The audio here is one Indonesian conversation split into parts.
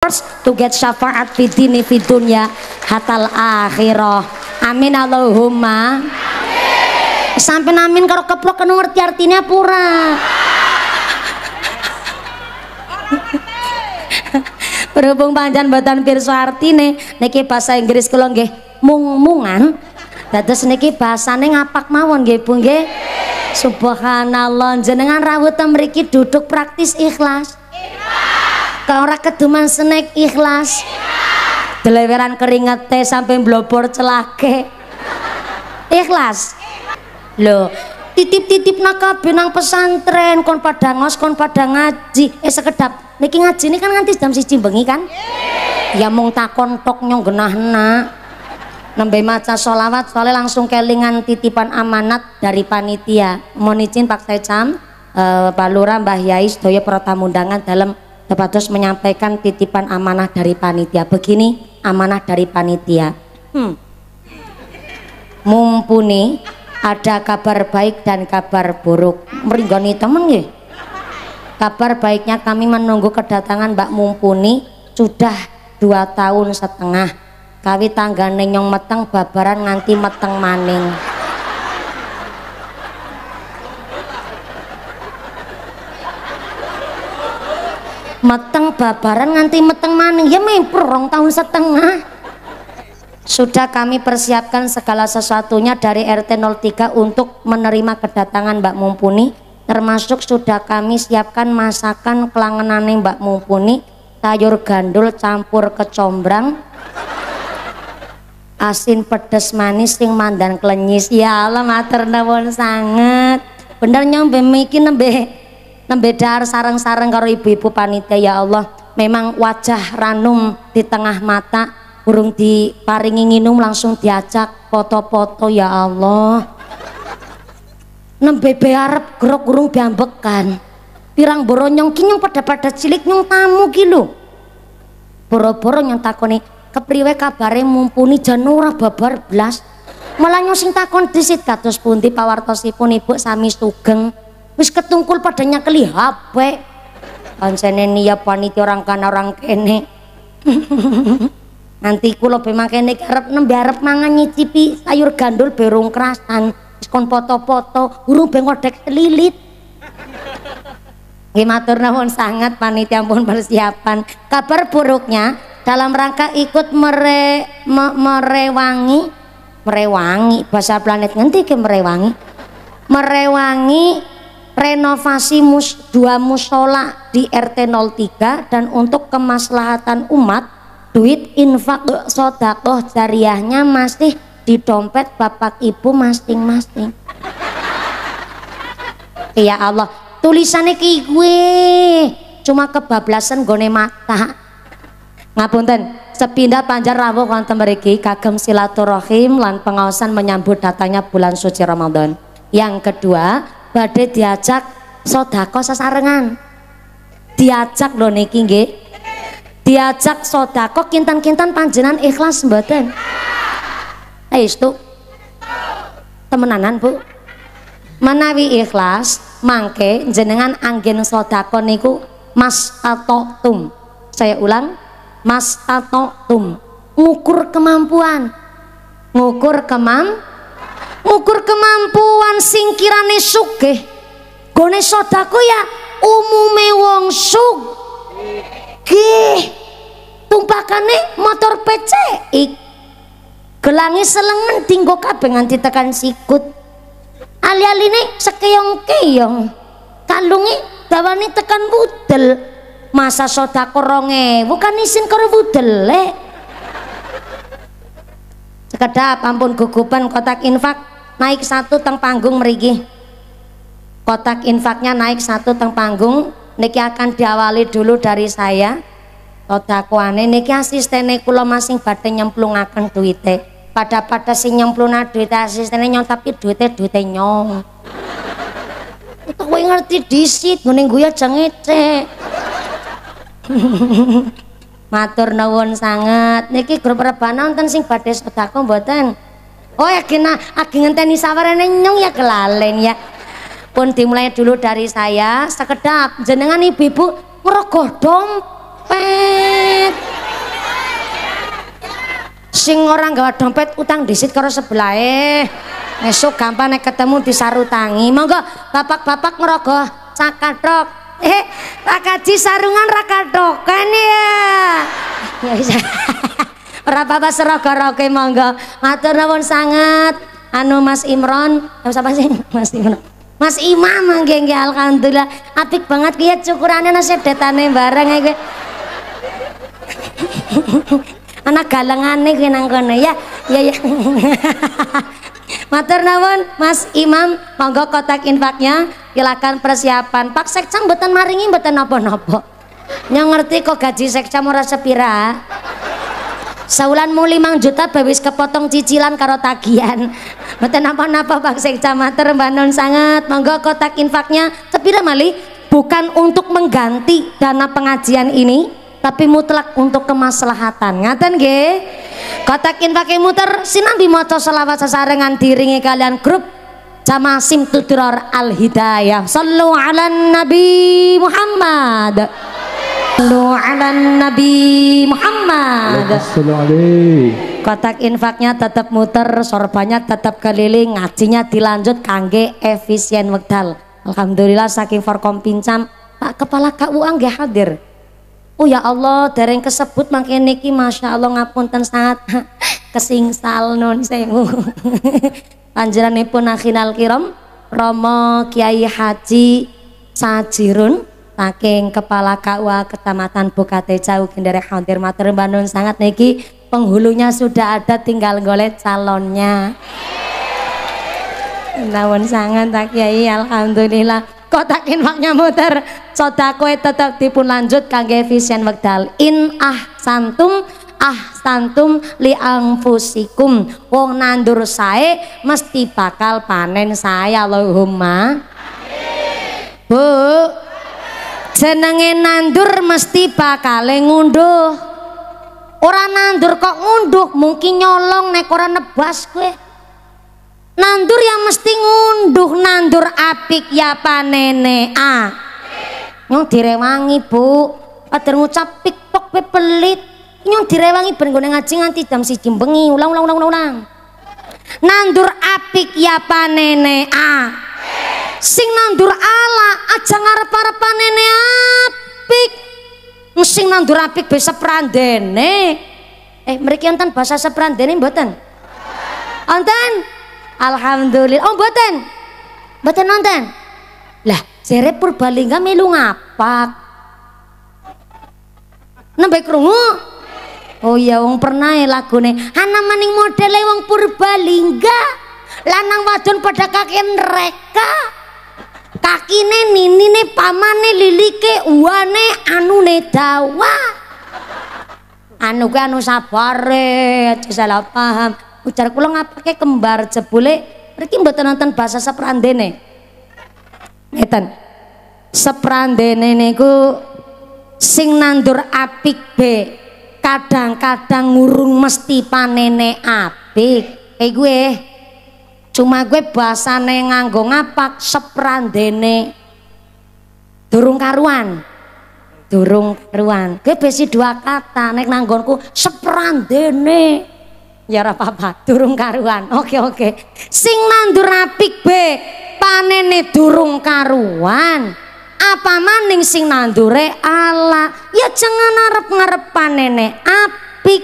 first to get syafaat fi dunya hatal akhirah amin Allahumma amin. sampai amin kalau keplok kan ngerti artinya pura berhubung panjang badan pirsa artine niki bahasa Inggris kalau nggih mung-mungan terus niki bahasane ngapak mawon nge pun nge subhanallah jenengan rawuh temeriki duduk praktis ikhlas bakal orang keduman snack ikhlas deleweran keringat teh sampai blopor celake ikhlas lo titip-titip nakabe nang pesantren kon pada ngos kon pada ngaji eh sekedap niki ngaji ini kan nganti jam si bengi kan ya mung takon tok nyong genah nak nembe maca solawat soalnya langsung kelingan titipan amanat dari panitia mohon izin Pak Secam uh, eh, Pak Lura, Mbah Yai doyo para dalam terus menyampaikan titipan amanah dari panitia begini amanah dari panitia hmm. mumpuni ada kabar baik dan kabar buruk meringoni temen ya kabar baiknya kami menunggu kedatangan Mbak Mumpuni sudah dua tahun setengah kawi tangga nyong meteng babaran nganti meteng maning meteng babaran nganti meteng maning ya memperong tahun setengah sudah kami persiapkan segala sesuatunya dari RT 03 untuk menerima kedatangan Mbak Mumpuni termasuk sudah kami siapkan masakan kelangenan Mbak Mumpuni sayur gandul campur kecombrang asin pedes manis sing mandan klenyis ya Allah matur sangat bener nyombe nabe. nembe Nembedar sarang-sarang karo ibu-ibu panitia ya Allah memang wajah ranum di tengah mata burung paringi nginum langsung diajak foto-foto ya Allah nembe arep gerok gurung biambekan pirang boronyong kinyong pada pada cilik nyong tamu gilu boro-boro nyong takoni kepriwe kabare mumpuni janura babar blas malah nyong sing takon disit katus pundi pawartosipun ibu sami sugeng wis ketungkul padanya keli ya, HP pancene ya panitia orang kan orang kene nanti kulo be kene karep nembe arep mangan nyicipi sayur gandul berung kerasan wis kon foto-foto urung be ngodek selilit Nggih matur sangat panitia pun persiapan. Kabar buruknya dalam rangka ikut mere, me, merewangi merewangi bahasa planet ngerti ke merewangi merewangi renovasi mus, dua musola di RT 03 dan untuk kemaslahatan umat duit infak sodakoh jariahnya masih di dompet bapak ibu masing-masing ya Allah tulisannya ki gue cuma kebablasan gone mata ngapunten sepindah panjar rawuh wonten mriki kagem silaturahim lan pengawasan menyambut datanya bulan suci Ramadan yang kedua Badai diajak sodako sesarengan diajak lo niki nggih diajak sodako kintan kintan panjenan ikhlas mboten eh itu temenanan bu menawi ikhlas mangke jenengan anggen sodako niku mas atau tum saya ulang mas atau tum ngukur kemampuan ngukur kemampuan ukur kemampuan singkirane kirane sugih gone sodaku ya umume wong sugih tumpakane motor pecik, gelangi seleng mending kok kabeh nganti tekan sikut ali-aline sekeyong-keyong kalungi dawani tekan budel masa soda koronge bukan isin karo budel lek sekedap ampun gugupan kotak infak naik satu teng panggung meriki kotak infaknya naik satu teng panggung niki akan diawali dulu dari saya kuane niki asistene kula masing badhe akan duite pada pada si nyemplung duite asistene nyong tapi duite duite nyong kowe ngerti disit ngene guyu aja ngecek matur nuwun sangat niki grup rebana nonton sing badhe sedekah mboten oh yakin agi ngenteni sawarane nyong ya kelalen ya pun dimulai dulu dari saya sekedap jenengan ibu-ibu ngerogoh dompet sing orang gawat dompet utang disit karo sebelah eh esok gampang nek ketemu disarutangi monggo bapak-bapak ngerogoh cakatok eh rakaji sarungan kan ya Ya bisa Ora apa-apa serah karaoke monggo. Matur nuwun sangat anu Mas Imron, ya, siapa sih Mas Imron? Mas Imam nggih nggih alhamdulillah. Apik banget kiye cukurane nasib detane bareng iki. Anak galengane nih, nang kono ya. Ya ya. Matur nuwun Mas Imam, monggo kotak infaknya silakan persiapan. Pak Sekcam mboten maringi mboten napa-napa. Yang ngerti kok gaji Sekcam ora sepira sebulan mau limang juta bawis kepotong cicilan karo tagihan. betul apa napa Bang Sekda matur Mbak sangat. Monggo kotak infaknya tapi ya, mali bukan untuk mengganti dana pengajian ini tapi mutlak untuk kemaslahatan ngaten ge kotak infaknya muter sinambi motor selawat sesarengan diringi kalian grup sama sim al hidayah sallu ala nabi Muhammad Sallu ala Nabi Muhammad Kotak infaknya tetap muter Sorbannya tetap keliling Ngajinya dilanjut kangge efisien wekdal Alhamdulillah saking forkom pincam Pak Kepala KUA nggih hadir Oh ya Allah dereng kesebut makin niki, Masya Allah ngapunten saat kesingsal non sewu panjenenganipun akhinal kiram Romo Kiai Haji Sajirun saking kepala KUA Kecamatan Bukate Jauh Genderek Khantir Matur Bandung sangat niki penghulunya sudah ada tinggal golek calonnya Namun sangat tak kiai alhamdulillah kok tak muter muter kue tetap tipu lanjut kangge vision wekdal in ah santum ah santum liang fusikum wong nandur sae mesti bakal panen saya loh huma Bu jenenge nandur mesti bakal ngunduh ora nandur kok ngunduh mungkin nyolong nek ora nebas kue nandur yang mesti ngunduh nandur apik ya panene a nyong direwangi bu ada ngucap pikpok pepelit nyong direwangi ben ngaji nganti jam siji bengi ulang ulang ulang ulang nandur apik ya panene a sing nandur ala aja ngarep-arepane apik sing nandur apik bisa seprandene eh mriki enten bahasa seprandene mboten enten alhamdulillah oh mboten mboten nonton lah jere Purbalingga melu ngapak nembe krungu oh iya wong pernah ya lagune ana maning modele wong Purbalingga lanang wadon pada kakek mereka kakine ninine pamane lilike anu anune dawa anu kuwi anu sabare aja salah paham ujar kula ngapake kembar jebule mriki mboten nonton basa seprandene ngeten seprandene niku sing nandur apik be kadang-kadang ngurung mesti panene apik eh gue cuma gue bahasane nganggo ngapak seprandene durung karuan durung karuan gue besi dua kata nek nanggonku seprandene ya ora apa-apa durung karuan oke oke sing nandur apik be panene durung karuan apa maning sing nandure ala ya jangan arep ngarep panene apik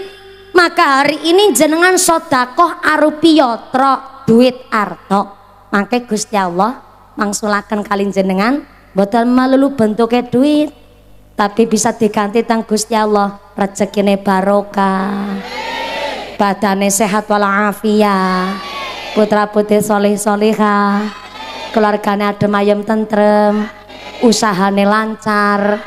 maka hari ini jenengan sodakoh arupi yotrok duit arto mangke Gusti Allah mangsulakan kalin jenengan botol melulu bentuknya duit tapi bisa diganti tang Gusti Allah rezekine barokah badane sehat walafiat putra putih soleh soliha keluargane adem ayem tentrem usahane lancar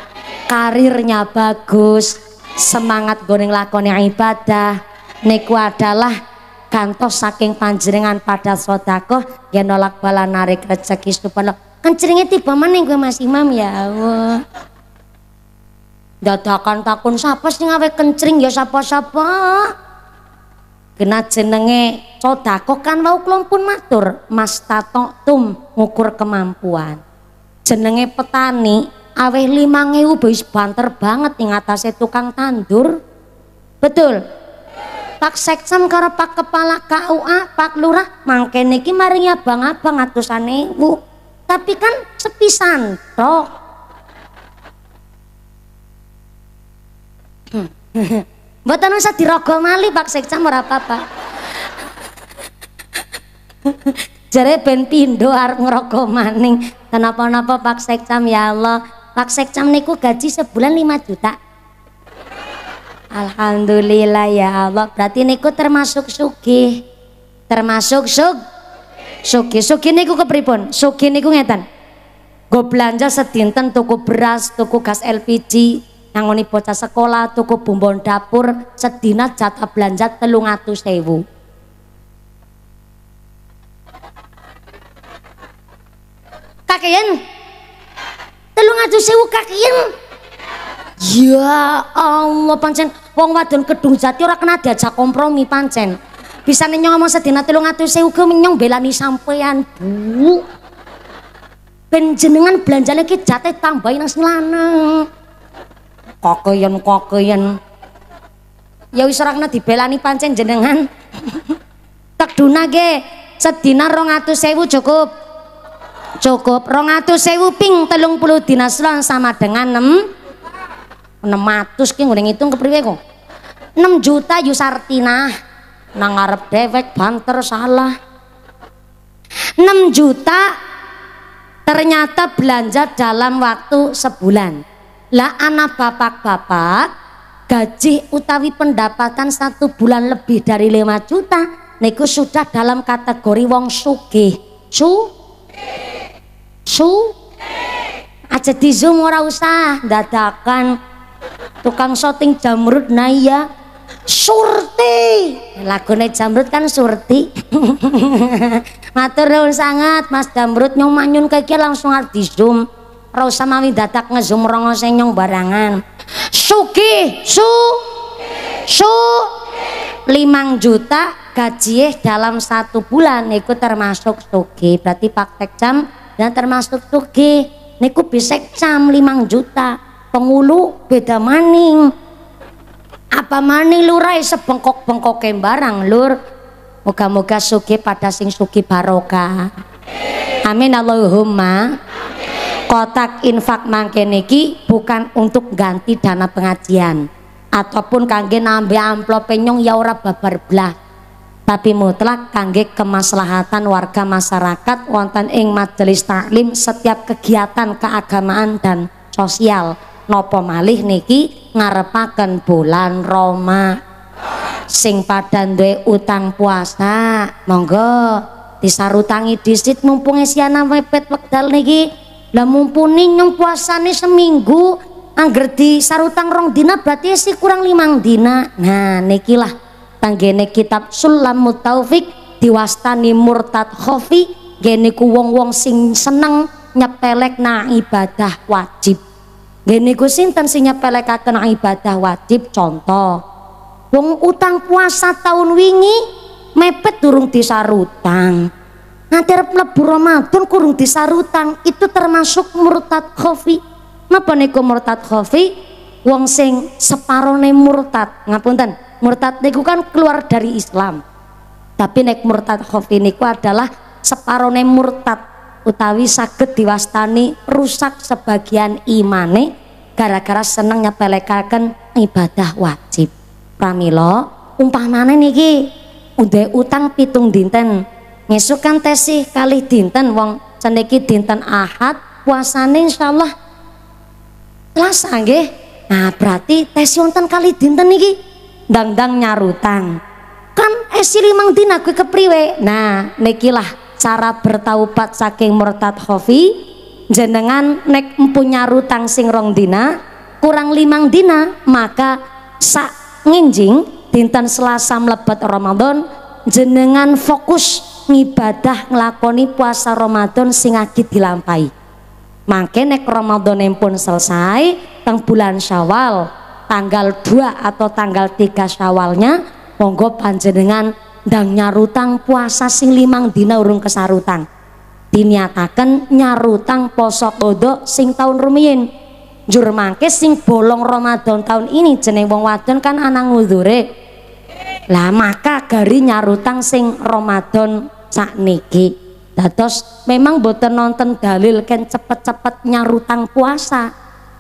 karirnya bagus semangat goning lakoni ibadah niku adalah gantos saking panjeringan pada sodako ya nolak bala narik rezeki supaya kencringnya tiba yang gue mas imam ya Allah dadakan takun sapa sih ngawe kencring ya siapa siapa? kena jenenge sodako kan mau kelompun matur mas tato tum ngukur kemampuan jenenge petani aweh lima ewu banter banget ingatase tukang tandur betul Pak Seksam karo Pak Kepala KUA, Pak Lurah mangkene niki maring abang-abang atusan ewu. Tapi kan sepisan tok. Mboten usah dirogo mali Pak Seksam ora apa-apa. Jare ben pindho arep ngrogo maning. Kenapa-napa Pak Sekcam ya Allah. Pak Sekcam niku gaji sebulan 5 juta. Alhamdulillah ya Allah. Berarti niku termasuk suki, Termasuk suk, suki, suki niku kepripun? Suki niku ngetan Gue belanja sedinten tuku beras, tuku gas LPG, nangoni bocah sekolah, tuku bumbon dapur, sedina jatah belanja telung atu sewu. Kakean, telung atu sewu kakean. Ya Allah pancen wong wadon kedung jati ora kena diajak kompromi pancen. Bisa nyong ngomong sedina sewu uga menyong belani sampean, Bu. Penjenengan belanjane ki jate tambahin nang lanang. Kokeyen kokeyen. Ya wis ora kena dibelani pancen jenengan. Tekdunake sedina sewu cukup. Cukup sewu ping 30 dina sama dengan 6 ratus ki udah ngitung kepriwe kok enam juta Yusartina nang ngarep dewek banter salah 6 juta ternyata belanja dalam waktu sebulan lah anak bapak-bapak gaji utawi pendapatan satu bulan lebih dari 5 juta niku sudah dalam kategori wong suki su su aja di zoom ora usah dadakan tukang syuting Jamrut Naya Surti lagu lagune Jamrut kan Surti matur nuwun sangat Mas Jamrut nyong manyun kaya langsung di zoom ora mami datak ngezoom rongo senyong barangan suki su su limang juta gaji dalam satu bulan itu termasuk suki berarti praktek jam dan termasuk suki niku bisa jam limang juta pengulu beda maning apa maning lurai sebengkok bengkok barang lur moga-moga suki pada sing suki baroka amin Allahumma kotak infak mangke niki bukan untuk ganti dana pengajian ataupun kangge nambah amplop penyong ya ora babar belah tapi mutlak kangge kemaslahatan warga masyarakat wonten ing majelis taklim setiap kegiatan keagamaan dan sosial nopo malih niki ngarepakan bulan Roma sing padan duwe utang puasa monggo disarutangi disit mumpung siana mepet wekdal niki lah mumpuni nyong puasane seminggu angger sarutang rong dina berarti si kurang limang dina nah niki lah tanggene kitab sulam taufik diwastani murtad khofi gene ku wong-wong sing seneng nyepelek na ibadah wajib Gini sinten sing nyepelekaken ibadah wajib contoh. Wong utang puasa tahun wingi mepet durung disarutang. Nanti mlebu Ramadan kurung disarutang itu termasuk murtad khofi. Napa niku murtad khofi? Wong sing separone murtad. Ngapunten, murtad niku kan keluar dari Islam. Tapi nek murtad khofi niku adalah separone murtad utawi sakit diwastani rusak sebagian imane gara-gara senangnya nyepelekaken ibadah wajib pramilo pramila umpamane niki udah utang pitung dinten ngesuk tesih kali dinten wong seniki dinten ahad puasane insyaallah Selasa nggih nah berarti tesih wonten kali dinten niki dangdang nyarutang kan esi limang dina kuwi kepriwe nah nikilah cara bertaubat saking murtad khofi jenengan nek punya rutang sing rong dina kurang limang dina maka sak nginjing dinten selasa melebat Ramadan jenengan fokus ngibadah ngelakoni puasa Ramadan sing agit dilampai maka nek Ramadan pun selesai tang bulan syawal tanggal 2 atau tanggal 3 syawalnya monggo panjenengan ndang nyarutang puasa sing limang dina urung kesarutang diniataken nyarutang posok kodok sing tahun rumiyin jur mangkis sing bolong Ramadan tahun ini jeneng wong wadon kan anang ngudure lah maka gari nyarutang sing Ramadan sak niki. dados memang boten nonton dalil kan cepet-cepet nyarutang puasa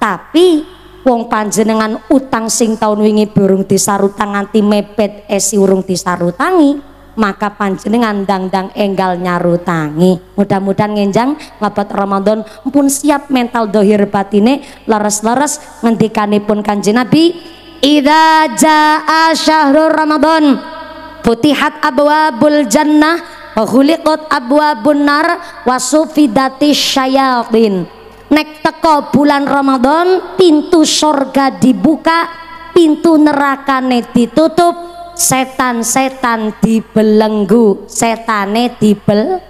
tapi wong panjenengan utang sing taun wingi burung disarutang nganti mepet esi urung disarutangi maka panjenengan dangdang enggal nyarutangi mudah-mudahan ngenjang ngabot Ramadan pun siap mental dohir batine leres-leres pun kanjeng Nabi idza jaa syahrul Ramadan futihat abwabul jannah wa ghuliqat abwabun nar wa syayatin nek teko bulan Ramadan pintu surga dibuka pintu neraka nerakane ditutup setan-setan dibelenggu setane dibel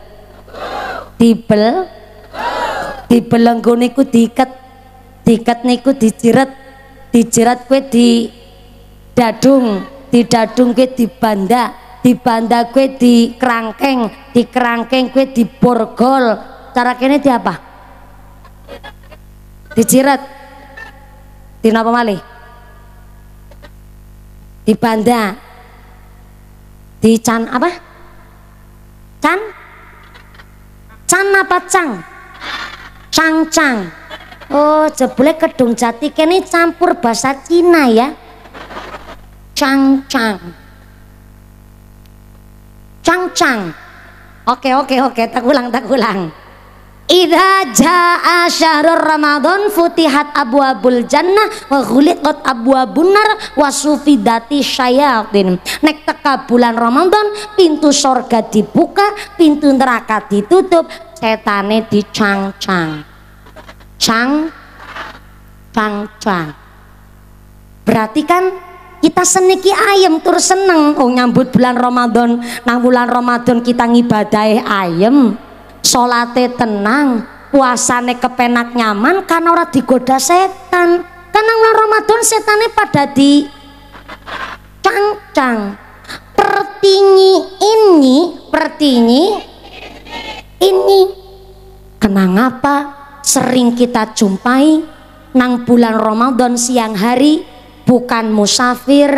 dibel dibelenggu niku diket diket niku dijiret dijiret kue di dadung di dadung kue di di banda kue di kerangkeng di kerangkeng kue di borgol cara kene di apa dijirat di napa mali di banda di can apa can can apa cang cang cang oh jebule kedung jati kene campur bahasa Cina ya cang cang cang cang oke oke oke tak ulang tak ulang Idza jaa syahrul Ramadan futihat abwabul jannah wa ghuliqat abwabun nar wa sufidati syayatin. Nek teka bulan Ramadan pintu surga dibuka, pintu neraka ditutup, setane dicang-cang. Cang cang-cang. Berarti kan kita seniki ayam tur seneng oh nyambut bulan Ramadan nang bulan Ramadan kita ngibadahi ayam solate tenang puasane kepenak nyaman karena ora digoda setan karena bulan Ramadan setane pada di cangcang pertinyi ini pertinyi ini kenang apa sering kita jumpai nang bulan Ramadan siang hari bukan musafir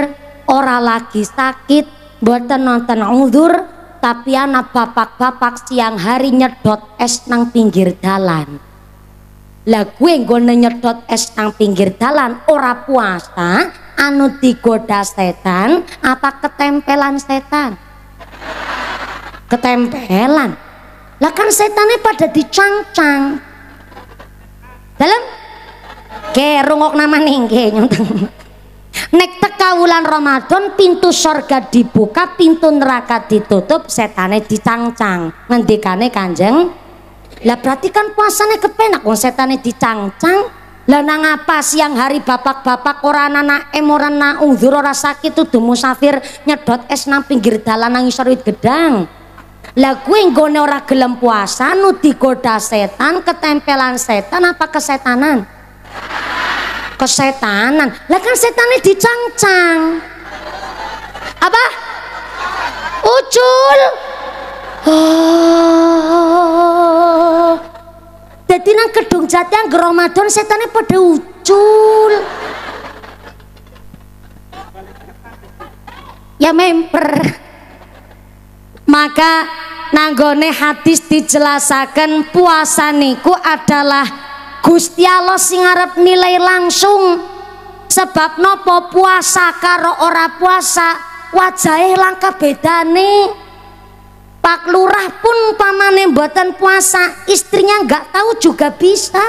ora lagi sakit buatan nonton udur tapi anak bapak-bapak siang hari nyedot es nang pinggir jalan lah gue nggone nyedot es nang pinggir jalan ora puasa anu digoda setan apa ketempelan setan ketempelan lah kan setannya pada dicangcang dalam kerungok nama nih kayaknya nek teka wulan Ramadan pintu surga dibuka pintu neraka ditutup setane dicangcang ngendikane kanjeng lah berarti kan puasanya kepenak wong setane dicangcang lah nang apa siang hari bapak-bapak ora anak emoran na uzur ora sakit tuh musafir nyedot es nang pinggir dalan nang isor gedang lah gue nggone ora gelem puasa nu digoda setan ketempelan setan apa kesetanan kesetanan lah kan setannya dicangcang apa ucul oh. jadi nang kedung jati yang geromadon setannya pada ucul ya memper maka nanggone hadis dijelasakan puasa niku adalah Gusti Allah sing arep nilai langsung sebab nopo puasa karo ora puasa wajahnya langkah bedane Pak Lurah pun pamane buatan puasa istrinya nggak tahu juga bisa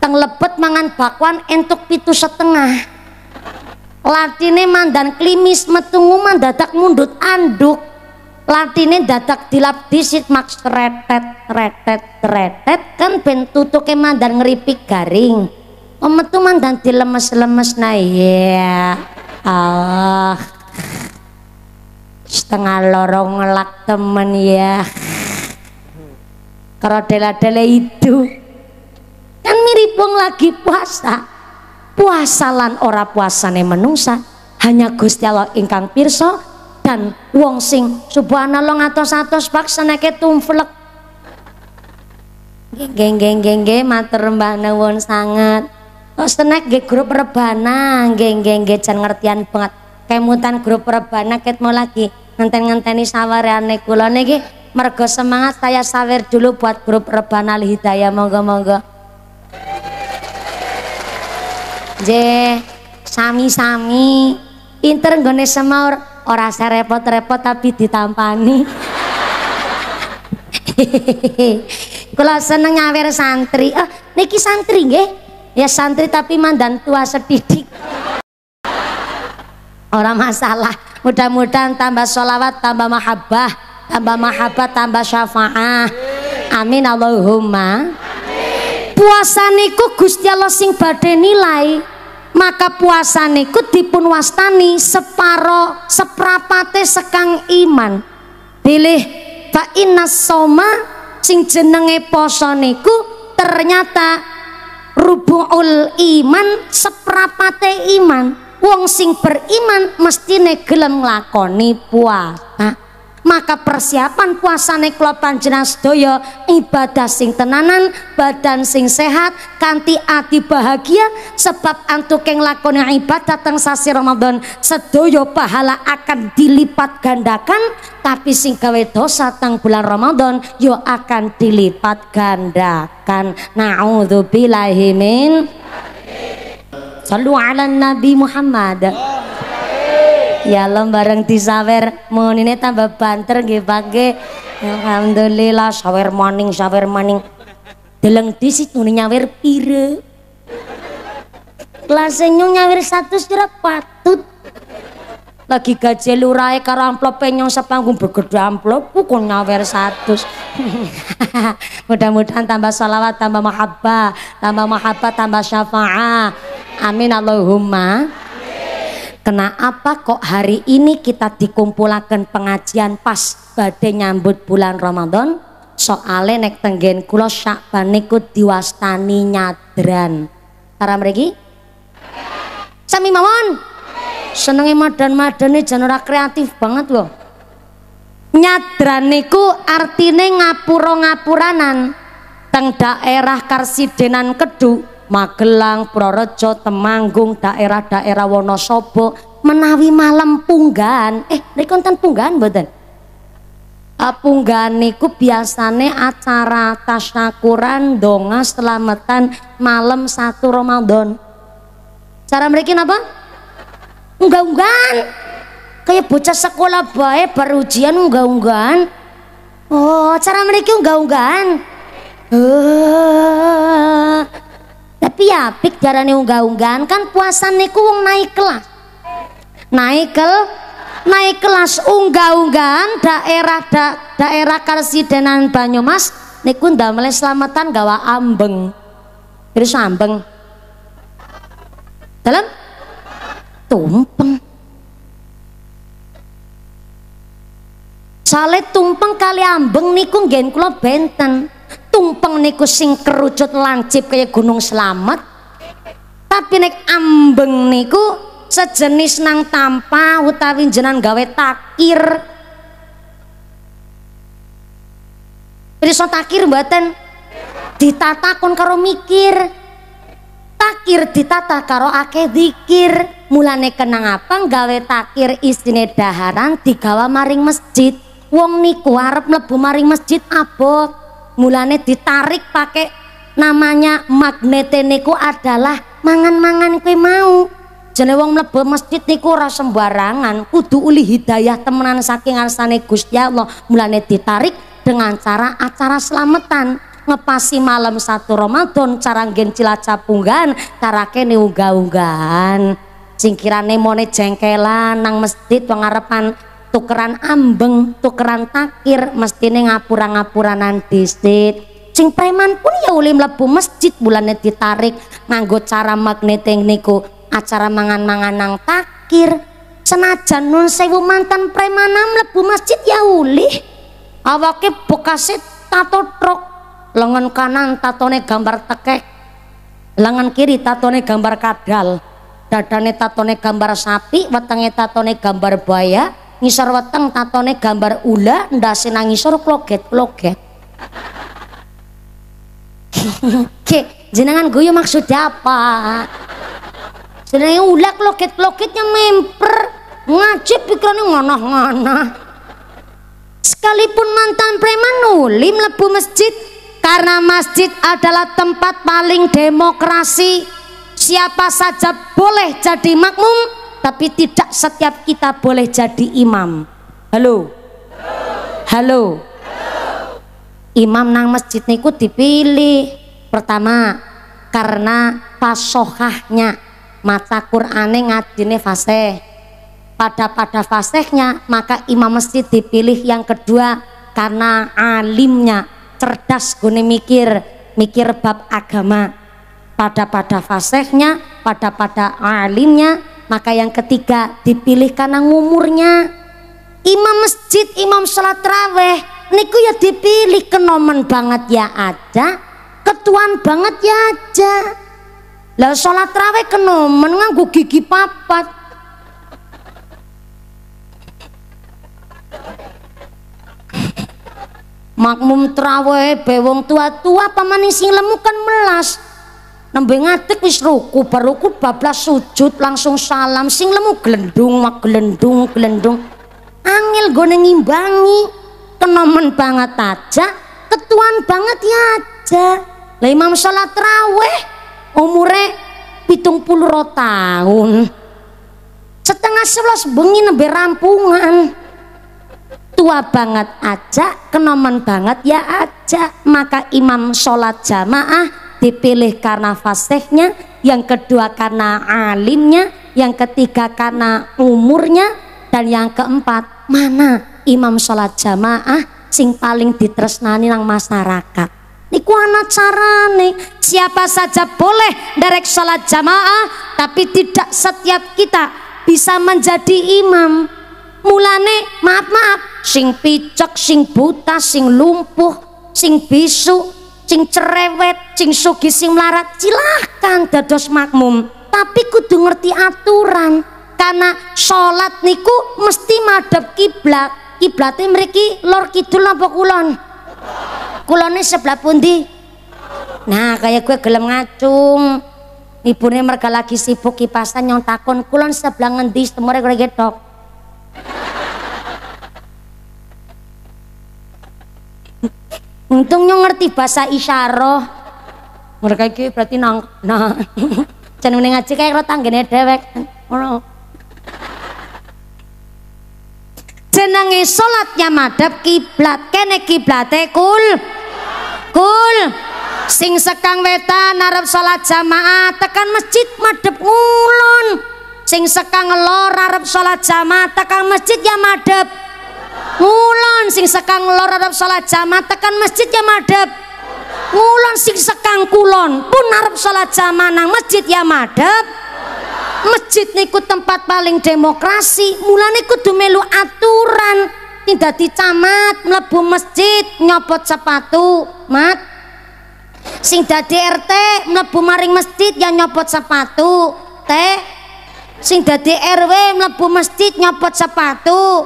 teng lepet mangan bakwan entuk pitu setengah latine mandan klimis metungu mandadak mundut anduk latine dadak dilap disit maks retet retet retet kan ben tutuke mandan ngeripik garing oh mandan dilemes-lemes nah ya ah setengah lorong ngelak temen ya kerodela-dela itu kan mirip pun lagi puasa Puasalan ora puasane menungsa hanya Gusti Allah ingkang pirsa badan wong sing subhanallah ngatos-atos seneke tumflek geng geng geng geng mater mbak nuwun sangat, terus tenek nggih grup rebana geng geng geng jan ngertian banget kemutan grup rebana mau lagi ngenten-ngenteni sawerane kula niki mergo semangat saya sawer dulu buat grup rebana lihidayah monggo-monggo J, sami-sami pinter nggone semaur Orang saya repot repot tapi ditampani. Kalau seneng ngawir santri. eh niki santri nggih. Ya santri tapi mandan tua sedidik. orang masalah. Mudah-mudahan tambah sholawat, tambah mahabbah, tambah mahabbah, tambah syafaah. Amin Allahumma. Amin. Puasa niku Gusti Allah sing badai nilai maka puasa niku dipun wastani separo seprapate sekang iman pilih fa soma sing jenenge poso niku ternyata rubuul iman seprapate iman wong sing beriman mestine gelem lakoni puasa maka persiapan puasa neklo panjenas sedaya ibadah sing tenanan badan sing sehat kanti ati bahagia sebab antukeng yang ibadah teng sasi Ramadan sedaya pahala akan dilipat gandakan tapi sing gawe dosa teng bulan Ramadan yo ya akan dilipat gandakan naudzubillahi min Sallu ala Nabi Muhammad. Ya Yalom bareng disawer monine tambah banter nggih pake. Alhamdulillah sawer maning sawer maning. Deleng disitune nyawer pire. Klasenyo nyawer satu sudah patut. Lagi gaji lurae karo amplop penyong sepanggung bergede amplop pukul nyawer satu, Mudah-mudahan tambah salawat, tambah mahabbah, tambah mahabbah, tambah syafa'ah Amin Allahumma. Kenapa kok hari ini kita dikumpulkan pengajian pas badai nyambut bulan Ramadan? Soale nek tenggen kula sakban niku diwastani nyadran. Para mriki? Sami mawon. Senenge madan-madane jan ora kreatif banget loh. Nyadran niku artine ngapura-ngapuranan teng daerah Karsidenan Keduk Magelang, Prorejo, Temanggung, daerah-daerah Wonosobo menawi malam punggan eh mereka ten punggan mboten uh, ah, punggan niku biasane acara tasyakuran donga selamatan malam satu Ramadan cara mereka apa? unggah-unggahan kayak bocah sekolah baik berujian unggah-unggahan oh cara mereka unggah-unggahan uh, tapi ya pik jarane unggah-unggahan kan puasa niku wong naik kelas naik kel naik kelas unggah-unggahan daerah da, daerah Karsidenan Banyumas niku mulai selamatan gawa ambeng terus ambeng dalam tumpeng Sale tumpeng kali ambeng niku nggen kula benten tumpeng niku sing kerucut lancip kayak gunung selamat tapi nek ambeng niku sejenis nang tampa utawi jenan gawe takir so takir mboten kon karo mikir takir ditata karo akeh zikir mulane kenang apa gawe takir istine daharan digawa maring masjid wong niku arep mlebu maring masjid abot mulane ditarik pakai namanya magnete niku adalah mangan-mangan kue mau jane wong mlebu masjid niku ora sembarangan kudu uli hidayah temenan saking arsane Gusti Allah mulane ditarik dengan cara acara selamatan ngepasi malam satu Ramadan cara nggen cilacap punggahan cara kene unggah-unggahan singkirane mone jengkelan nang masjid pengarepan tukeran ambeng tukeran takir mestine ngapura-ngapuranan dhisik sing preman pun ya uli mlebu masjid bulannya ditarik nganggo cara magneting niku acara mangan-mangan nang takir senajan nun sewu mantan preman mlebu masjid ya uli awake bekasnya tato truk lengan kanan tato tatone gambar tekek lengan kiri tato tatone gambar kadal dadane tatone gambar sapi wetenge tatone gambar buaya ngisor weteng tatone gambar ula ndase nang ngisor kloget-kloget Oke, jenengan guyu maksud apa? Jenenge ula loket, klogetnya memper ngaji pikirannya ngono-ngono. Sekalipun mantan preman nuli mlebu masjid karena masjid adalah tempat paling demokrasi. Siapa saja boleh jadi makmum tapi tidak setiap kita boleh jadi imam halo halo, imam nang masjid niku dipilih pertama karena fasohahnya mata Qur'ane ngadine fasih pada pada fasihnya maka imam masjid dipilih yang kedua karena alimnya cerdas gune mikir mikir bab agama pada pada fasihnya pada pada alimnya maka yang ketiga dipilih karena umurnya. Imam masjid, imam sholat raweh, niku ya dipilih kenomen banget ya ada, ketuan banget ya aja. Lah sholat raweh kenomen nganggu gigi papat. Makmum trawe bewong tua-tua pamaning sing lemu kan melas nembe ngatik wis ruku beruku bablas sujud langsung salam sing lemu gelendung mak gelendung gelendung angel gue ngimbangi kenomen banget aja ketuan banget ya aja lah imam sholat raweh umure pitung puluh tahun setengah sebelas bengi nembe rampungan tua banget aja kenomen banget ya aja maka imam sholat jamaah dipilih karena fasihnya, yang kedua karena alimnya, yang ketiga karena umurnya, dan yang keempat mana imam sholat jamaah sing paling ditresnani nang masyarakat. Niku cara nih Siapa saja boleh derek sholat jamaah, tapi tidak setiap kita bisa menjadi imam. Mulane maaf maaf, sing picok sing buta, sing lumpuh, sing bisu, cing cerewet cing sugi, sing melarat silahkan dados makmum tapi kudu ngerti aturan karena sholat niku mesti madhab kiblat kiblatnya mereka lor kidul apa kulon kulonnya sebelah pundi nah kayak gue gelem ngacung Ibunya mereka lagi sibuk kipasan yang takon kulon sebelah ngendi semore kayak dok untungnya ngerti bahasa isyarah mereka itu berarti nang nah jangan meneng ngaji kayak karo tanggane dhewek ngono jenenge salatnya madhep kiblat kene kiblate kul kul sing sekang wetan arep salat jamaah tekan masjid madhab ngulon sing sekang lor arep salat jamaah tekan masjid ya madhep Ngulon sing sekang lor arep salat jamaah tekan masjid ya madhep. Ngulon sing sekang kulon pun arep salat jamaah nang masjid ya madhep. Masjid niku tempat paling demokrasi, mulane kudu melu aturan. Tidak di camat mlebu masjid nyopot sepatu, mat. Sing dadi RT mlebu maring masjid yang nyopot sepatu, teh. Sing dadi RW mlebu masjid nyopot sepatu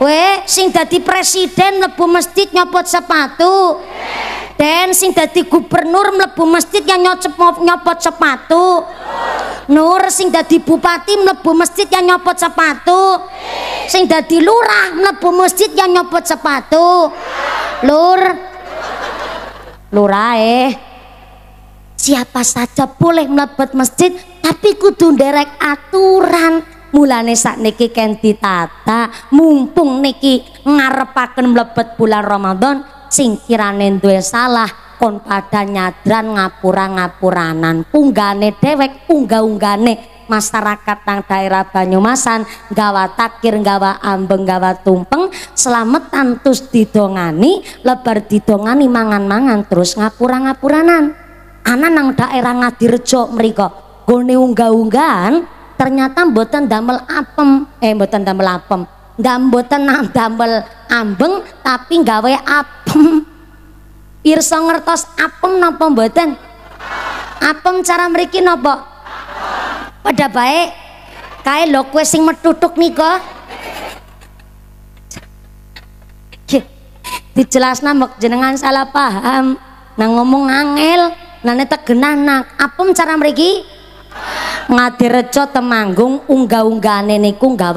we sing dadi presiden mlebu masjid nyopot sepatu dan sing dadi gubernur mlebu masjid yang nyopot nyopot sepatu nur sing dadi bupati mlebu masjid yang nyopot sepatu sing dadi lurah mlebu masjid yang nyopot sepatu lur lurah eh siapa saja boleh melebet masjid tapi kudu derek aturan mulane neki kenti tata mumpung niki ngarepaken mlebet bulan Ramadan singkirane kirane duwe salah kon pada nyadran ngapura-ngapuranan punggane dewek unggah-unggane masyarakat nang daerah Banyumasan gawa takir gawa ambeng gawa tumpeng selamat tantus didongani lebar didongani mangan-mangan terus ngapura-ngapuranan anak nang daerah Ngadirejo mereka gone unggah-unggahan ternyata mboten damel apem eh mboten damel apem ndak mboten damel ambeng tapi gawe apem pirsa ngertos apem napa mboten apem cara mriki napa pada baik kae lho kowe sing metutuk nika dijelasna nama jenengan salah paham nang ngomong angel nane tegenah nang apem cara mriki Ngadirejo Temanggung unggah-unggahane niku gawe